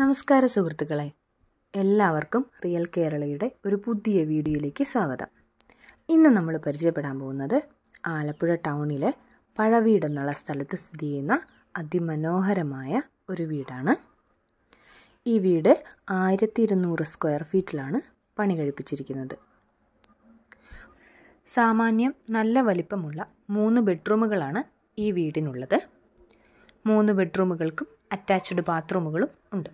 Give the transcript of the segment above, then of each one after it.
നമസ്കാര സുഹൃത്തുക്കളെ എല്ലാവർക്കും റിയൽ കേരളയുടെ ഒരു പുതിയ വീഡിയോയിലേക്ക് സ്വാഗതം ഇന്ന് നമ്മൾ പരിചയപ്പെടാൻ പോകുന്നത് ആലപ്പുഴ ടൗണിലെ പഴവീട് എന്നുള്ള സ്ഥലത്ത് സ്ഥിതി ചെയ്യുന്ന അതിമനോഹരമായ ഒരു വീടാണ് ഈ വീട് ആയിരത്തി ഇരുന്നൂറ് സ്ക്വയർ ഫീറ്റിലാണ് പണി കഴിപ്പിച്ചിരിക്കുന്നത് സാമാന്യം നല്ല വലിപ്പമുള്ള മൂന്ന് ബെഡ്റൂമുകളാണ് ഈ വീടിനുള്ളത് മൂന്ന് ബെഡ്റൂമുകൾക്കും അറ്റാച്ച്ഡ് ബാത്റൂമുകളും ഉണ്ട്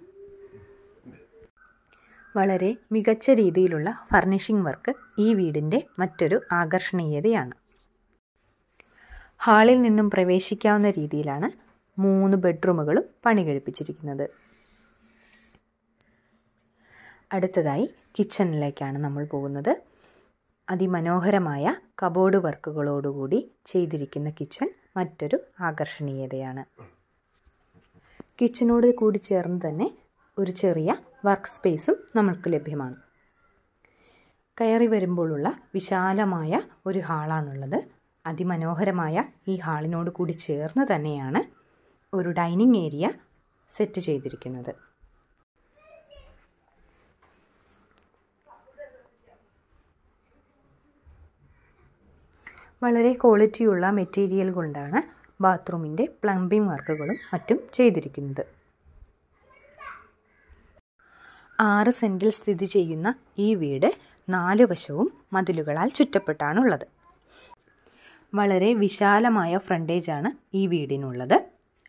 വളരെ മികച്ച രീതിയിലുള്ള ഫർണിഷിംഗ് വർക്ക് ഈ വീടിൻ്റെ മറ്റൊരു ആകർഷണീയതയാണ് ഹാളിൽ നിന്നും പ്രവേശിക്കാവുന്ന രീതിയിലാണ് മൂന്ന് ബെഡ്റൂമുകളും പണി കഴിപ്പിച്ചിരിക്കുന്നത് അടുത്തതായി കിച്ചണിലേക്കാണ് നമ്മൾ പോകുന്നത് അതിമനോഹരമായ കബോർഡ് വർക്കുകളോടുകൂടി ചെയ്തിരിക്കുന്ന കിച്ചൺ മറ്റൊരു ആകർഷണീയതയാണ് കിച്ചനോട് കൂടി ചേർന്ന് തന്നെ ഒരു ചെറിയ വർക്ക് സ്പേസും നമ്മൾക്ക് ലഭ്യമാണ് കയറി വരുമ്പോഴുള്ള വിശാലമായ ഒരു ഹാളാണുള്ളത് അതിമനോഹരമായ ഈ ഹാളിനോട് കൂടി ചേർന്ന് തന്നെയാണ് ഒരു ഡൈനിങ് ഏരിയ സെറ്റ് ചെയ്തിരിക്കുന്നത് വളരെ ക്വാളിറ്റിയുള്ള മെറ്റീരിയൽ കൊണ്ടാണ് ബാത്റൂമിൻ്റെ പ്ലംബിംഗ് വർക്കുകളും മറ്റും ചെയ്തിരിക്കുന്നത് ആറ് സെൻറ്റിൽ സ്ഥിതി ചെയ്യുന്ന ഈ വീട് നാല് വശവും മതിലുകളാൽ ചുറ്റപ്പെട്ടാണുള്ളത് വളരെ വിശാലമായ ഫ്രണ്ടേജാണ് ഈ വീടിനുള്ളത്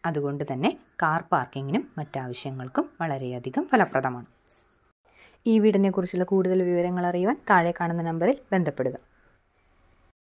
അതുകൊണ്ട് തന്നെ കാർ പാർക്കിങ്ങിനും മറ്റാവശ്യങ്ങൾക്കും വളരെയധികം ഫലപ്രദമാണ് ഈ വീടിനെക്കുറിച്ചുള്ള കൂടുതൽ വിവരങ്ങൾ അറിയുവാൻ താഴെ കാണുന്ന നമ്പറിൽ ബന്ധപ്പെടുക